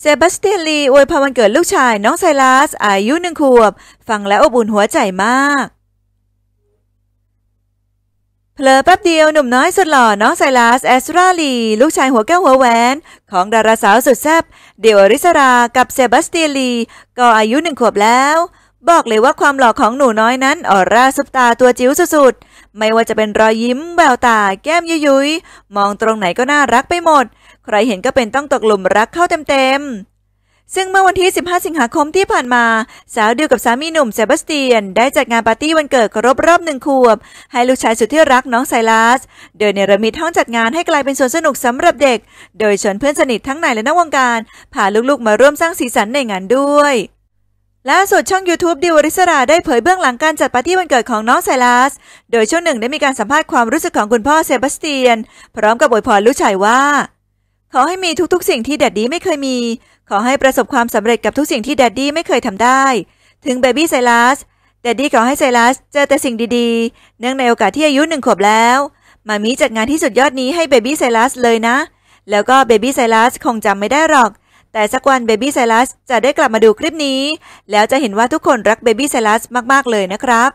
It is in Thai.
เซบาสเตียนลีอวยพรวันเกิดลูกชายน้องไซลัสอายุหนึ่งขวบ ฟังแล้วอบอุ่นหัวใจมาก เพลอแป๊บเดียวหนุ่มน้อยสุดหล่อน้องไซลัสแอสราลี ลูกชายหัวแก้วหัวแหวน ของดาราสาวสุดแซ่บเดียวอริสรากับเซบาสเตียนลี ก็อายุหนึ่งขวบแล้วบอกเลยว่าความหล่อของหนูน้อยนั้น ออร่าซุปตาตัวจิ๋วสุดๆไม่ว่าจะเป็นรอยยิ้มแววตา แก้มยุยยุยมองตรงไหนก็น่ารักไปหมด ใครเห็นก็เป็นต้องตกหลุมรักเข้าเต็มๆซึ่งเมื่อวันที่ 15 สิงหาคมที่ผ่านมา สาวดิวกับสามีหนุ่มเซบาสเตียน ได้จัดงานปาร์ตี้วันเกิดครบรอบหนึ่งขวบ ให้ลูกชายสุดที่รักน้องไซลัสโดยเนรมิตห้องจัดงานให้กลายเป็นสวนสนุกสำหรับเด็ก โดยชวนเพื่อนสนิททั้งในและนอกวงการพาลูกๆ มาร่วมสร้างสีสันในงานด้วยล่าสุดช่อง YouTube ดิวอริสราได้เผยเบื้องหลังการจัดปาร์ตี้วันเกิดของน้องไซลัส โดยช่วงหนึ่งได้มีการสัมภาษณ์ความรู้สึกของคุณพ่อเซบาสเตียน พร้อมกับอวยพรลูกชายว่า ขอให้มีทุกๆสิ่งที่แดดดี้ไม่เคยมี ขอให้ประสบความสำเร็จกับทุกสิ่งที่แดดดี้ไม่เคยทำได้ ถึงเบบี้ไซลัสแดดดี้ขอให้ไซลัสเจอแต่สิ่งดีๆเนื่องในโอกาสที่อายุหนึ่งขวบแล้วมามีจัดงานที่สุดยอดนี้ให้เบบี้ไซลัสเลยนะแล้วก็เบบี้ไซลัสคงจำไม่ได้หรอกแต่สักวันเบบี้ไซรัสจะได้กลับมาดูคลิปนี้ แล้วจะเห็นว่าทุกคนรักเบบี้ไซรัสมาก ๆ เลยนะครับ